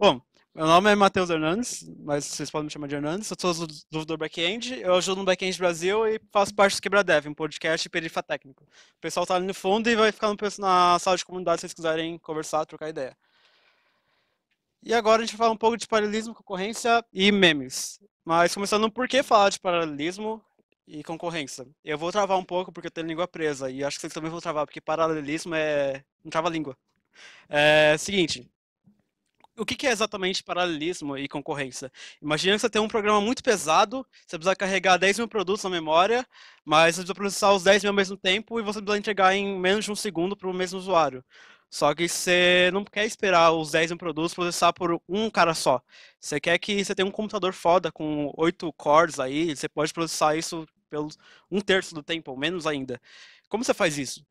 Bom, meu nome é Matheus Hernandes, mas vocês podem me chamar de Hernandes. Eu sou desenvolvedor back-end, eu ajudo no Back-end Brasil e faço parte do QuebraDev, um podcast e perifa técnico. O pessoal está ali no fundo e vai ficar na sala de comunidade se vocês quiserem conversar, trocar ideia. E agora a gente vai falar um pouco de paralelismo, concorrência e memes. Mas começando por que falar de paralelismo e concorrência. Eu vou travar um pouco porque eu tenho língua presa e acho que vocês também vão travar porque paralelismo é... não trava língua. É seguinte, o que, é exatamente paralelismo e concorrência? Imagina que você tem um programa muito pesado, você precisa carregar 10 mil produtos na memória, mas você precisa processar os 10 mil ao mesmo tempo e você precisa entregar em menos de um segundo para o mesmo usuário. Só que você não quer esperar os 10 mil produtos processar por um cara só. Você quer que você tenha um computador foda com 8 cores aí, você pode processar isso pelo um terço do tempo, ou menos ainda. Como você faz isso?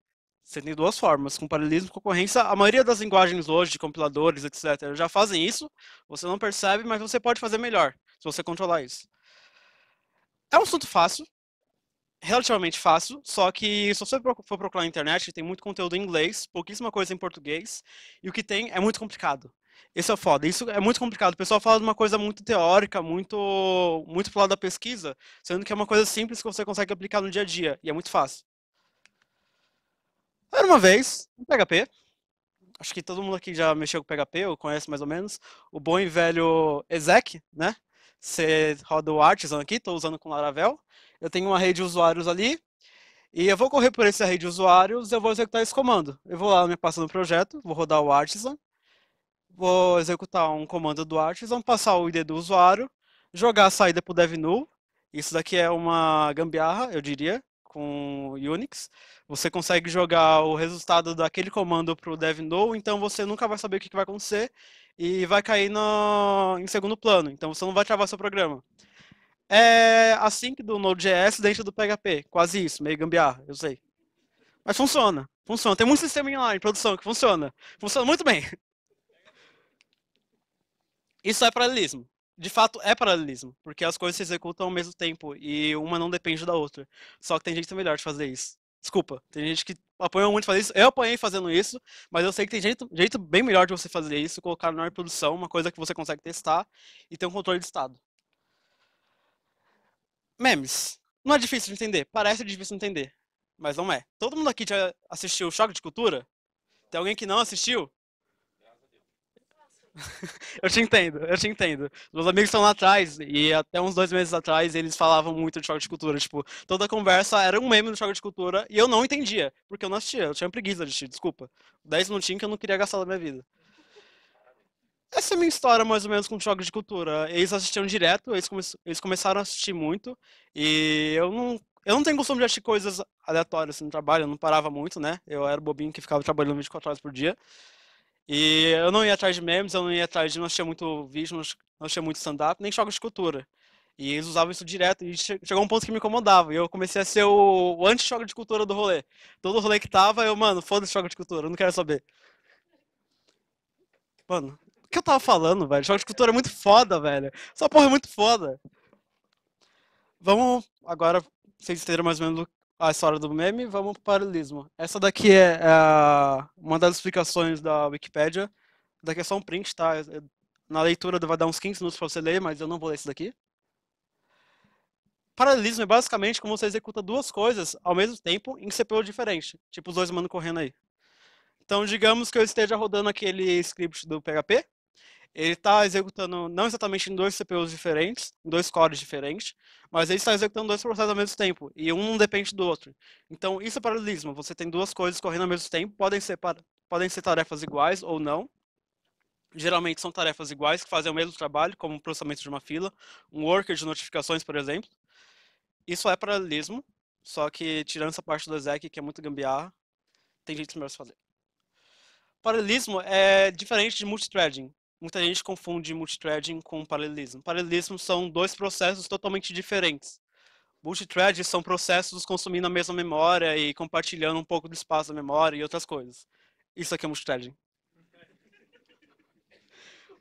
Você tem duas formas. Com paralelismo e concorrência, a maioria das linguagens hoje, de compiladores, etc., já fazem isso. Você não percebe, mas você pode fazer melhor se você controlar isso. É um assunto fácil, relativamente fácil, só que se você for procurar na internet, tem muito conteúdo em inglês, pouquíssima coisa em português, e o que tem é muito complicado. Isso é foda, isso é muito complicado. O pessoal fala de uma coisa muito teórica, muito muito pro lado da pesquisa, sendo que é uma coisa simples que você consegue aplicar no dia a dia, e é muito fácil. Era uma vez, um PHP. Acho que todo mundo aqui já mexeu com PHP, ou conhece mais ou menos. O bom e velho exec, né? Você roda o Artisan aqui, estou usando com Laravel. Eu tenho uma rede de usuários ali. E eu vou correr por essa rede de usuários, eu vou executar esse comando. Eu vou lá na minha pasta do projeto, vou rodar o Artisan. Vou executar um comando do Artisan, passar o ID do usuário, jogar a saída para o DevNull. Isso daqui é uma gambiarra, eu diria, com Unix, você consegue jogar o resultado daquele comando para o DevNow, então você nunca vai saber o que, que vai acontecer e vai cair no, em segundo plano, então você não vai travar seu programa. É assim que do Node.js dentro do PHP, quase isso, meio gambiarra, eu sei. Mas funciona, funciona. Tem muito sistema lá em produção que funciona. Funciona muito bem. Isso é paralelismo de fato é paralelismo, porque as coisas se executam ao mesmo tempo e uma não depende da outra. Só que tem gente melhor de fazer isso. Desculpa, tem gente que apoia muito fazer isso. Eu apanhei fazendo isso, mas eu sei que tem jeito, jeito bem melhor de você fazer isso, colocar na produção, uma coisa que você consegue testar e ter um controle de estado. Memes. Não é difícil de entender, parece difícil de entender, mas não é. Todo mundo aqui já assistiu Choque de Cultura? Tem alguém que não assistiu? eu te entendo, eu te entendo. Meus amigos estão lá atrás, e até uns dois meses atrás eles falavam muito de choque de cultura. Tipo, toda a conversa era um meme do choque de cultura e eu não entendia, porque eu não assistia, eu tinha preguiça de assistir, desculpa. Dez minutinhos que eu não queria gastar da minha vida. Essa é a minha história, mais ou menos, com choque de cultura. Eles assistiam direto, eles, come eles começaram a assistir muito, e eu não eu não tenho costume de assistir coisas aleatórias assim, no trabalho, eu não parava muito, né? Eu era bobinho que ficava trabalhando 24 horas por dia. E eu não ia atrás de memes, eu não ia atrás de. não tinha muito vídeo, não, achei tinha muito stand-up, nem jogos de cultura. E eles usavam isso direto, e chegou um ponto que me incomodava. E eu comecei a ser o, o anti-jogo de cultura do rolê. Todo rolê que tava, eu, mano, foda-se jogo de cultura, eu não quero saber. Mano, o que eu tava falando, velho? Jogo de cultura é muito foda, velho. Essa porra é muito foda. Vamos agora, vocês entenderam mais ou menos a história do meme, vamos para o paralelismo. Essa daqui é, é uma das explicações da Wikipedia. Daqui é só um print, tá? É, na leitura vai dar uns 15 minutos para você ler, mas eu não vou ler isso daqui. Paralelismo é basicamente como você executa duas coisas ao mesmo tempo em CPU diferente. Tipo os dois mandam correndo aí. Então, digamos que eu esteja rodando aquele script do PHP ele está executando não exatamente em dois CPUs diferentes, em dois cores diferentes, mas ele está executando dois processos ao mesmo tempo, e um não depende do outro. Então, isso é paralelismo. Você tem duas coisas correndo ao mesmo tempo, podem ser, podem ser tarefas iguais ou não. Geralmente são tarefas iguais que fazem o mesmo trabalho, como o processamento de uma fila, um worker de notificações, por exemplo. Isso é paralelismo, só que tirando essa parte do exec, que é muito gambiarra, tem jeito melhor de fazer. Paralelismo é diferente de multithreading muita gente confunde multithreading com paralelismo. Paralelismo são dois processos totalmente diferentes. Multithread são processos consumindo a mesma memória e compartilhando um pouco do espaço da memória e outras coisas. Isso aqui é multithreading.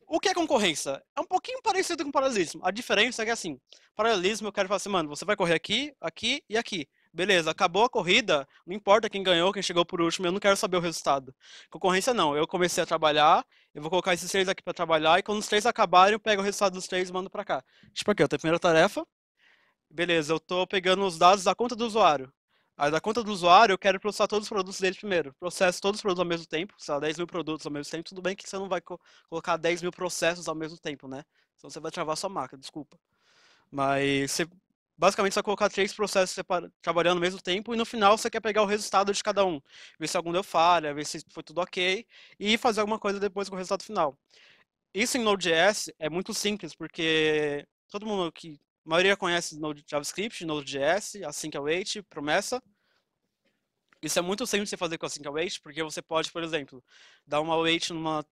O que é concorrência? É um pouquinho parecido com paralelismo. A diferença é que, assim, paralelismo eu quero falar assim, mano, você vai correr aqui, aqui e aqui. Beleza, acabou a corrida, não importa quem ganhou, quem chegou por último, eu não quero saber o resultado. Concorrência não, eu comecei a trabalhar, eu vou colocar esses três aqui para trabalhar, e quando os três acabarem, eu pego o resultado dos três e mando para cá. Tipo aqui, eu tenho a primeira tarefa, beleza, eu estou pegando os dados da conta do usuário. Aí da conta do usuário, eu quero processar todos os produtos dele primeiro. Processo todos os produtos ao mesmo tempo, se lá, 10 mil produtos ao mesmo tempo. Tudo bem que você não vai co colocar 10 mil processos ao mesmo tempo, né? Então você vai travar sua máquina, desculpa. Mas você basicamente só colocar três processos trabalhando ao mesmo tempo e no final você quer pegar o resultado de cada um, ver se algum deu falha, ver se foi tudo ok e fazer alguma coisa depois com o resultado final. Isso em Node.js é muito simples porque todo mundo que a maioria conhece Node JavaScript, Node.js, await promessa. Isso é muito simples de fazer com async await porque você pode, por exemplo, dar uma await numa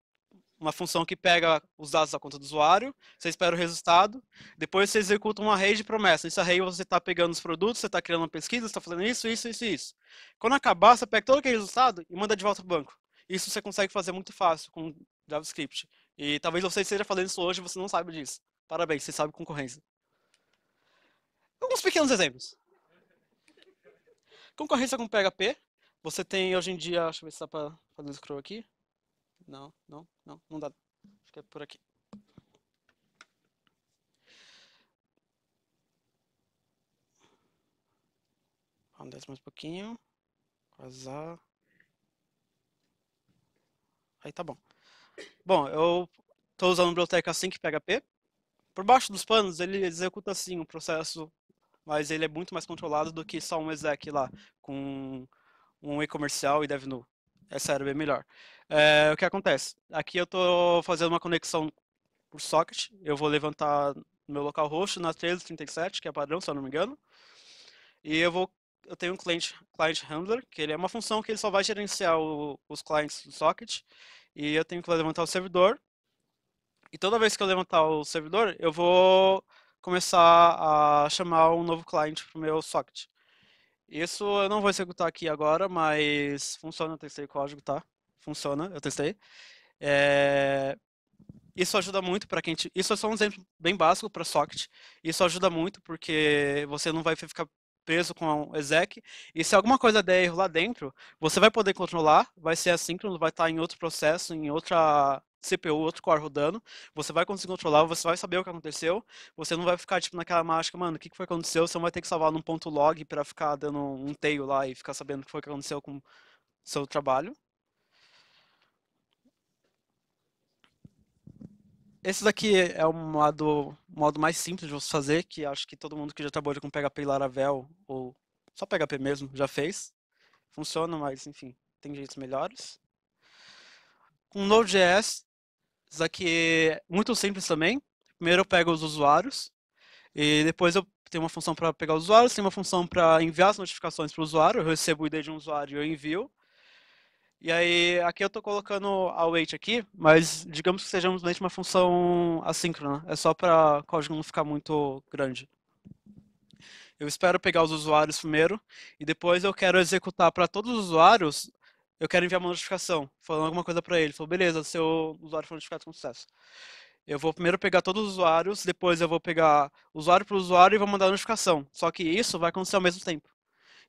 uma função que pega os dados da conta do usuário, você espera o resultado, depois você executa uma rede de promessas. Nessa rede você está pegando os produtos, você está criando uma pesquisa, você está fazendo isso, isso, isso, isso. Quando acabar, você pega todo aquele resultado e manda de volta para o banco. Isso você consegue fazer muito fácil com JavaScript. E talvez você esteja fazendo isso hoje e você não saiba disso. Parabéns, você sabe concorrência. Alguns pequenos exemplos. Concorrência com PHP. Você tem hoje em dia, deixa eu ver se dá para fazer um scroll aqui. Não, não, não, não dá. Acho que é por aqui. Vamos descer mais um pouquinho. Quase. Aí tá bom. Bom, eu estou usando a biblioteca async assim PHP. Por baixo dos panos, ele executa sim o processo, mas ele é muito mais controlado do que só um exec lá, com um e-comercial e DevNull. É sério, bem melhor. É, o que acontece? Aqui eu estou fazendo uma conexão por socket. Eu vou levantar no meu local host na 1337, que é padrão, se eu não me engano. E eu vou eu tenho um client, client handler, que ele é uma função que ele só vai gerenciar o, os clients do socket. E eu tenho que levantar o servidor. E toda vez que eu levantar o servidor, eu vou começar a chamar um novo client para o meu socket. Isso eu não vou executar aqui agora, mas funciona, eu testei o código, tá? Funciona, eu testei. É... Isso ajuda muito para quem. Isso é só um exemplo bem básico para socket. Isso ajuda muito porque você não vai ficar preso com o exec. E se alguma coisa der erro lá dentro, você vai poder controlar, vai ser assíncrono, vai estar em outro processo, em outra CPU, outro core rodando, você vai conseguir controlar, você vai saber o que aconteceu, você não vai ficar tipo naquela mágica, mano, o que, que foi que aconteceu, você não vai ter que salvar num ponto log para ficar dando um tail lá e ficar sabendo o que foi que aconteceu com seu trabalho. Esse daqui é o modo, modo mais simples de você fazer, que acho que todo mundo que já trabalhou com PHP e Laravel, ou só PHP mesmo, já fez. Funciona, mas enfim, tem jeitos melhores. Com Node.js, isso daqui é muito simples também. Primeiro eu pego os usuários, e depois eu tenho uma função para pegar os usuários, tem uma função para enviar as notificações para o usuário, eu recebo o ID de um usuário e eu envio. E aí, aqui eu estou colocando a wait aqui, mas digamos que seja simplesmente uma função assíncrona. É só para o código não ficar muito grande. Eu espero pegar os usuários primeiro, e depois eu quero executar para todos os usuários, eu quero enviar uma notificação, falando alguma coisa para ele. Falou, beleza, seu usuário foi notificado com sucesso. Eu vou primeiro pegar todos os usuários, depois eu vou pegar usuário por usuário e vou mandar a notificação. Só que isso vai acontecer ao mesmo tempo.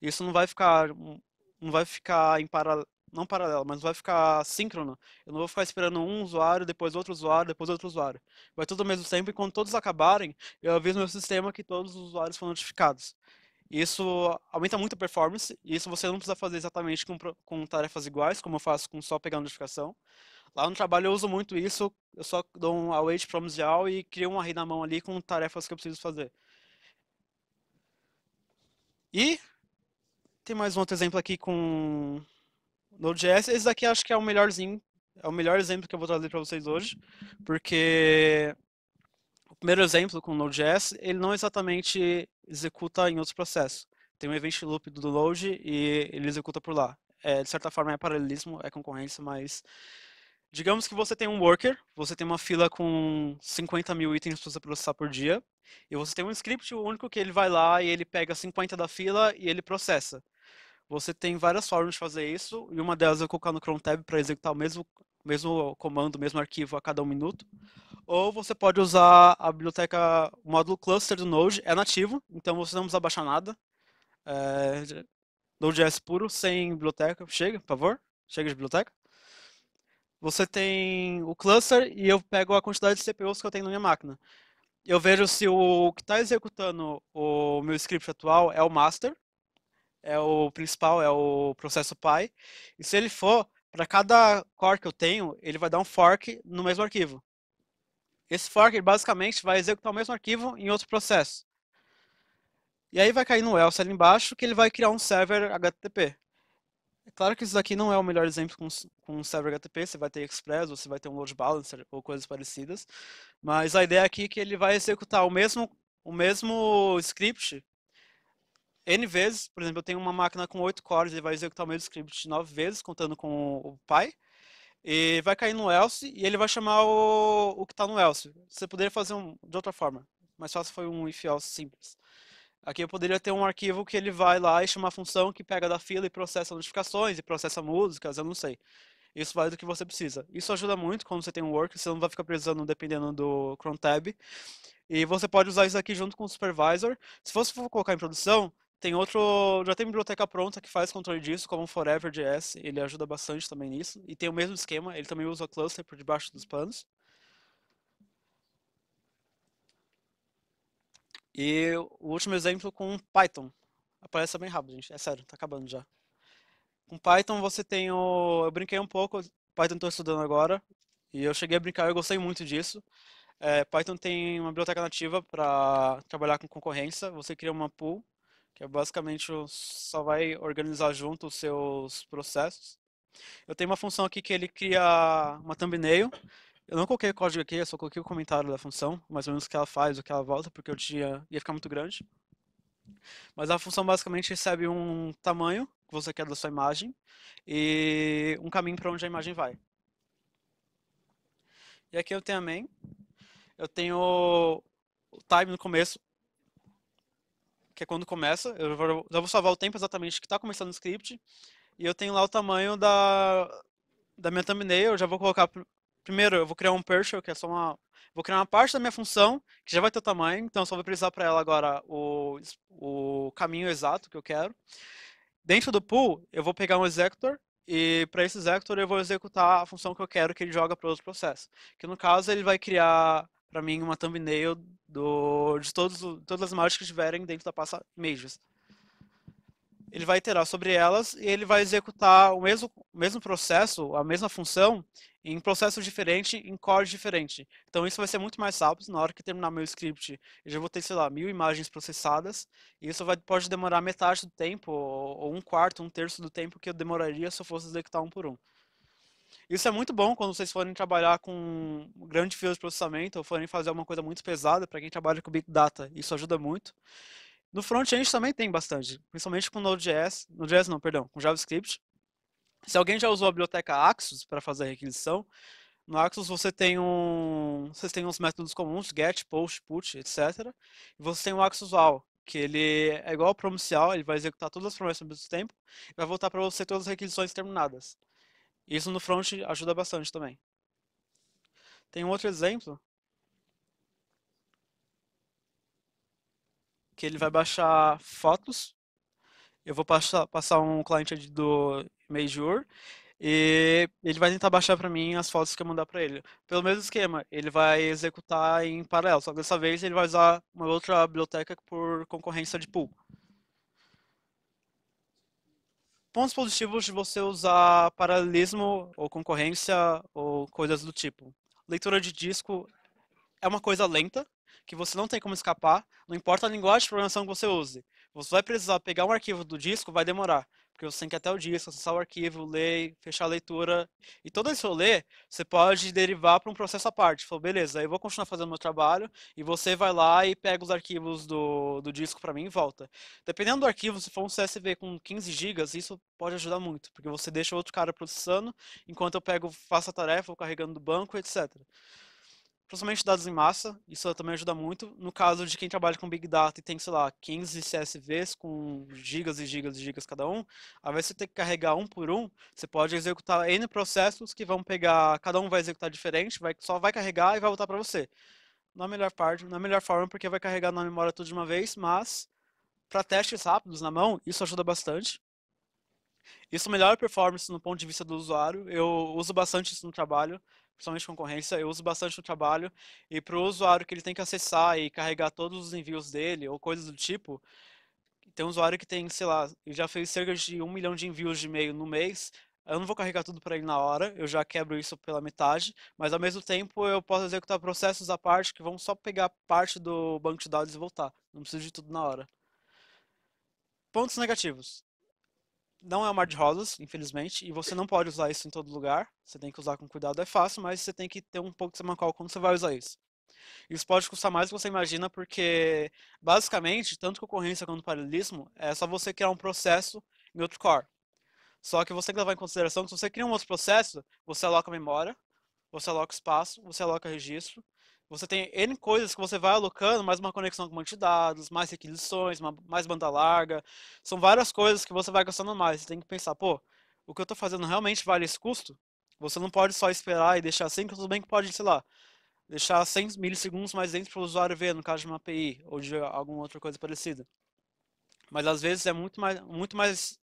Isso não vai ficar, não vai ficar em paralelo não paralelo, mas vai ficar síncrono. Eu não vou ficar esperando um usuário, depois outro usuário, depois outro usuário. Vai tudo ao mesmo tempo e quando todos acabarem, eu aviso meu sistema que todos os usuários foram notificados. Isso aumenta muito a performance, e isso você não precisa fazer exatamente com, com tarefas iguais, como eu faço com só pegar a notificação. Lá no trabalho eu uso muito isso, eu só dou um await promise e crio um array na mão ali com tarefas que eu preciso fazer. E tem mais um outro exemplo aqui com Node.js, esse daqui acho que é o melhorzinho, é o melhor exemplo que eu vou trazer para vocês hoje, porque o primeiro exemplo com Node.js, ele não exatamente executa em outros processos. Tem um event loop do load e ele executa por lá. É, de certa forma é paralelismo, é concorrência, mas digamos que você tem um worker, você tem uma fila com 50 mil itens para você processar por dia, e você tem um script único que ele vai lá e ele pega 50 da fila e ele processa. Você tem várias formas de fazer isso, e uma delas é colocar no Chrome Tab para executar o mesmo, mesmo comando, o mesmo arquivo a cada um minuto. Ou você pode usar a biblioteca, o módulo cluster do Node, é nativo, então você não precisa baixar nada. É, Node.js puro, sem biblioteca. Chega, por favor, chega de biblioteca. Você tem o cluster e eu pego a quantidade de CPUs que eu tenho na minha máquina eu vejo se o que está executando o meu script atual é o master, é o principal, é o processo pai. E se ele for, para cada core que eu tenho, ele vai dar um fork no mesmo arquivo. Esse fork basicamente vai executar o mesmo arquivo em outro processo. E aí vai cair no else ali embaixo que ele vai criar um server HTTP. É claro que isso daqui não é o melhor exemplo com, com um server HTTP, você vai ter Express, ou você vai ter um load balancer ou coisas parecidas, mas a ideia aqui é que ele vai executar o mesmo, o mesmo script N vezes. Por exemplo, eu tenho uma máquina com 8 cores, ele vai executar o mesmo script 9 vezes, contando com o pai. E vai cair no else e ele vai chamar o, o que está no else. Você poderia fazer um, de outra forma. só se foi um if else simples. Aqui eu poderia ter um arquivo que ele vai lá e chama a função que pega da fila e processa notificações e processa músicas, eu não sei. Isso vale do que você precisa. Isso ajuda muito quando você tem um work, você não vai ficar precisando dependendo do cron tab. E você pode usar isso aqui junto com o supervisor. Se você for colocar em produção, tem outro, já tem biblioteca pronta que faz controle disso, como o Forever.js, ele ajuda bastante também nisso. E tem o mesmo esquema, ele também usa cluster por debaixo dos panos. E o último exemplo com Python. Aparece bem rápido, gente. É sério, tá acabando já. Com Python você tem o... Eu brinquei um pouco, Python estou estudando agora. E eu cheguei a brincar, eu gostei muito disso. É, Python tem uma biblioteca nativa para trabalhar com concorrência. Você cria uma pool que é basicamente só vai organizar junto os seus processos. Eu tenho uma função aqui que ele cria uma thumbnail. Eu não coloquei o código aqui, eu só coloquei o comentário da função, mais ou menos o que ela faz, o que ela volta, porque eu tinha, ia ficar muito grande. Mas a função basicamente recebe um tamanho que você quer da sua imagem e um caminho para onde a imagem vai. E aqui eu tenho a main, eu tenho o time no começo, que é quando começa. Eu já vou salvar o tempo exatamente que está começando o script. E eu tenho lá o tamanho da, da minha thumbnail. Eu já vou colocar. Primeiro, eu vou criar um partial, que é só uma. Vou criar uma parte da minha função, que já vai ter o tamanho. Então, eu só vou precisar para ela agora o, o caminho exato que eu quero. Dentro do pool, eu vou pegar um executor. E para esse executor, eu vou executar a função que eu quero que ele joga para outro processo. Que no caso, ele vai criar para mim, uma thumbnail do, de todos, todas as marcas que estiverem dentro da pasta Images. Ele vai iterar sobre elas e ele vai executar o mesmo, o mesmo processo, a mesma função, em processos diferente em cores diferentes. Então isso vai ser muito mais rápido. Na hora que terminar meu script, eu já vou ter, sei lá, mil imagens processadas. E isso vai, pode demorar metade do tempo, ou um quarto, um terço do tempo que eu demoraria se eu fosse executar um por um. Isso é muito bom quando vocês forem trabalhar com grande fio de processamento ou forem fazer alguma coisa muito pesada para quem trabalha com Big Data. Isso ajuda muito. No front-end também tem bastante, principalmente com Node.js, Node.js não, perdão, com JavaScript. Se alguém já usou a biblioteca Axios para fazer a requisição, no Axios você tem um, vocês têm uns métodos comuns, get, post, put, etc. E você tem o Axos all, que ele é igual ao promissial, ele vai executar todas as promessas ao mesmo tempo e vai voltar para você todas as requisições terminadas. Isso no front ajuda bastante também. Tem um outro exemplo. Que ele vai baixar fotos. Eu vou passar, passar um cliente do Major. e ele vai tentar baixar para mim as fotos que eu mandar para ele. Pelo mesmo esquema, ele vai executar em paralelo, só que dessa vez ele vai usar uma outra biblioteca por concorrência de pool pontos positivos de você usar paralelismo ou concorrência ou coisas do tipo. Leitura de disco é uma coisa lenta, que você não tem como escapar, não importa a linguagem de programação que você use. Você vai precisar pegar um arquivo do disco, vai demorar porque você tem que até o disco, acessar o arquivo, ler, fechar a leitura. E todo esse rolê, você pode derivar para um processo à parte. Você falou, beleza, eu vou continuar fazendo meu trabalho, e você vai lá e pega os arquivos do, do disco para mim e volta. Dependendo do arquivo, se for um CSV com 15 GB, isso pode ajudar muito, porque você deixa outro cara processando, enquanto eu pego, faço a tarefa, vou carregando do banco, etc principalmente dados em massa, isso também ajuda muito. No caso de quem trabalha com Big Data e tem, sei lá, 15 CSVs com gigas e gigas e gigas cada um, ao invés de você ter que carregar um por um, você pode executar N processos que vão pegar, cada um vai executar diferente, vai, só vai carregar e vai voltar para você. Na melhor parte, na melhor forma, porque vai carregar na memória tudo de uma vez, mas para testes rápidos na mão, isso ajuda bastante. Isso melhora a performance no ponto de vista do usuário. Eu uso bastante isso no trabalho principalmente concorrência, eu uso bastante no trabalho. E para o usuário que ele tem que acessar e carregar todos os envios dele ou coisas do tipo, tem um usuário que tem, sei lá, já fez cerca de um milhão de envios de e-mail no mês. Eu não vou carregar tudo para ele na hora, eu já quebro isso pela metade, mas ao mesmo tempo eu posso executar processos à parte que vão só pegar parte do banco de dados e voltar. Não preciso de tudo na hora. Pontos negativos não é um mar de rosas, infelizmente, e você não pode usar isso em todo lugar. Você tem que usar com cuidado, é fácil, mas você tem que ter um pouco de manual quando você vai usar isso. Isso pode custar mais do que você imagina, porque basicamente, tanto concorrência quanto paralelismo, é só você criar um processo em outro core. Só que você tem que levar em consideração que se você cria um outro processo, você aloca memória, você aloca espaço, você aloca registro, você tem N coisas que você vai alocando, mais uma conexão com banco de dados, mais requisições, mais banda larga. São várias coisas que você vai gastando mais. Você tem que pensar, pô, o que eu estou fazendo realmente vale esse custo? Você não pode só esperar e deixar assim, que tudo bem que pode, sei lá, deixar 100 milissegundos mais dentro para o usuário ver, no caso de uma API ou de alguma outra coisa parecida. Mas às vezes é muito mais, muito mais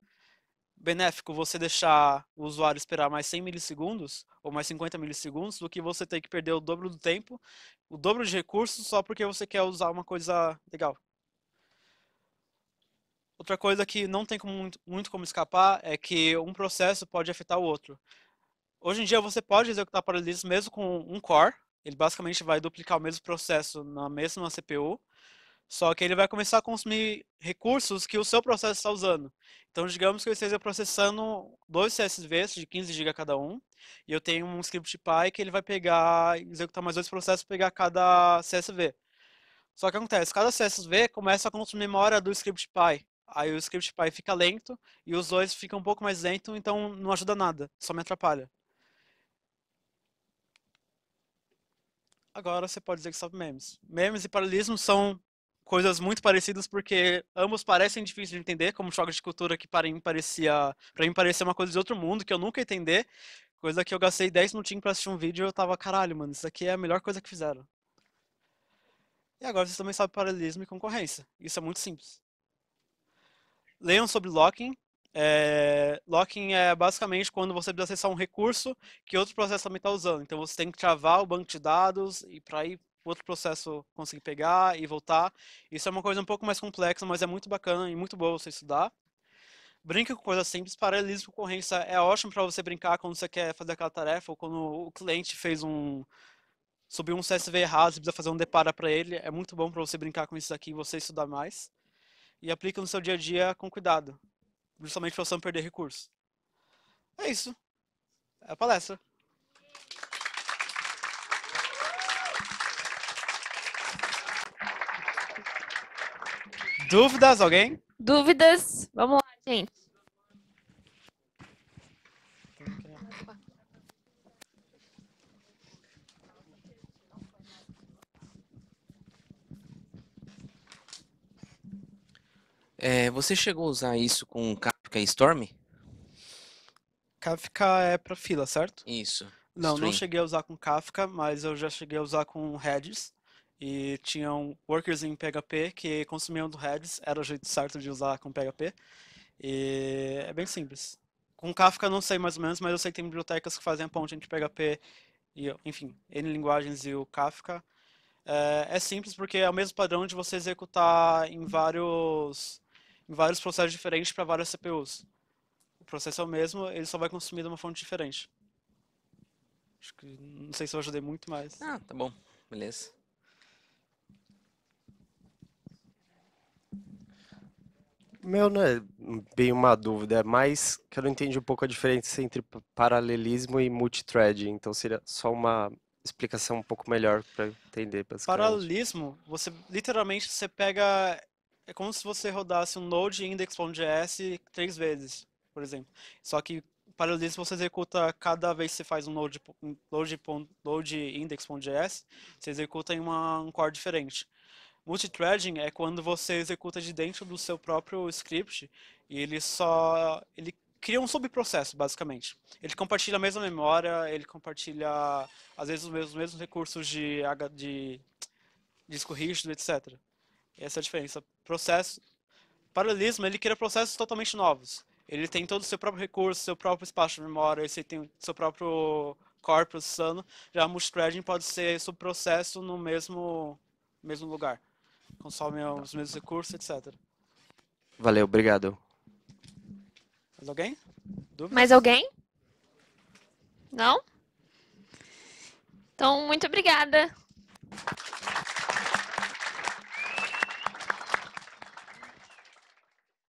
benéfico você deixar o usuário esperar mais 100 milissegundos ou mais 50 milissegundos do que você ter que perder o dobro do tempo, o dobro de recursos só porque você quer usar uma coisa legal. Outra coisa que não tem como muito, muito como escapar é que um processo pode afetar o outro. Hoje em dia você pode executar paralelismo mesmo com um core, ele basicamente vai duplicar o mesmo processo na mesma CPU, só que ele vai começar a consumir recursos que o seu processo está usando. Então, digamos que eu esteja processando dois CSVs de 15 GB cada um, e eu tenho um script Py que ele vai pegar, executar mais dois processos para pegar cada CSV. Só que acontece, cada CSV começa a consumir memória do script Py. Aí o script Py fica lento e os dois ficam um pouco mais lentos, então não ajuda nada, só me atrapalha. Agora você pode dizer que sobe memes. Memes e paralelismo são coisas muito parecidas porque ambos parecem difíceis de entender, como choque de cultura que para mim parecia, para mim parecia uma coisa de outro mundo que eu nunca entender, coisa que eu gastei 10 minutinhos para assistir um vídeo e eu tava, caralho, mano, isso aqui é a melhor coisa que fizeram. E agora vocês também sabem paralelismo e concorrência. Isso é muito simples. Leiam sobre locking. É... Locking é basicamente quando você precisa acessar um recurso que outro processo também está usando. Então você tem que travar o banco de dados e para ir outro processo conseguir pegar e voltar. Isso é uma coisa um pouco mais complexa, mas é muito bacana e muito boa você estudar. brinque com coisas simples, paralelismo de concorrência é ótimo para você brincar quando você quer fazer aquela tarefa ou quando o cliente fez um subiu um CSV errado, você precisa fazer um depara para ele, é muito bom para você brincar com isso daqui e você estudar mais. E aplica no seu dia a dia com cuidado, justamente para você não perder recurso. É isso. É a palestra. Dúvidas, alguém? Dúvidas? Vamos lá, gente. É, você chegou a usar isso com Kafka e Storm? Kafka é para fila, certo? Isso. Não, Stream. não cheguei a usar com Kafka, mas eu já cheguei a usar com Redis e tinham workers em PHP que consumiam do Redis, era o jeito certo de usar com PHP. E é bem simples. Com Kafka não sei mais ou menos, mas eu sei que tem bibliotecas que fazem a ponte entre PHP e, enfim, N linguagens e o Kafka. É, é simples porque é o mesmo padrão de você executar em vários, em vários processos diferentes para várias CPUs. O processo é o mesmo, ele só vai consumir de uma fonte diferente. Acho que não sei se eu ajudei muito, mas. Ah, tá bom. Beleza. Meu, não é bem uma dúvida, é mais que eu não entendi um pouco a diferença entre paralelismo e multithread, então seria só uma explicação um pouco melhor para entender. Paralelismo, você literalmente você pega. É como se você rodasse um node index.js três vezes, por exemplo. Só que paralelismo você executa cada vez que você faz um node, node, node index.js, você executa em uma, um core diferente. Multithreading é quando você executa de dentro do seu próprio script e ele só ele cria um subprocesso, basicamente. Ele compartilha a mesma memória, ele compartilha às vezes os mesmos, os mesmos recursos de, de disco rígido, etc. Essa é a diferença. Processo paralelismo, ele cria processos totalmente novos. Ele tem todo o seu próprio recurso, seu próprio espaço de memória, ele tem seu próprio corpus sano. Já multithreading pode ser subprocesso no mesmo mesmo lugar consomem tá. os mesmos recursos, etc. Valeu, obrigado. Mais alguém? Dúvidas? Mais alguém? Não? Então, muito obrigada.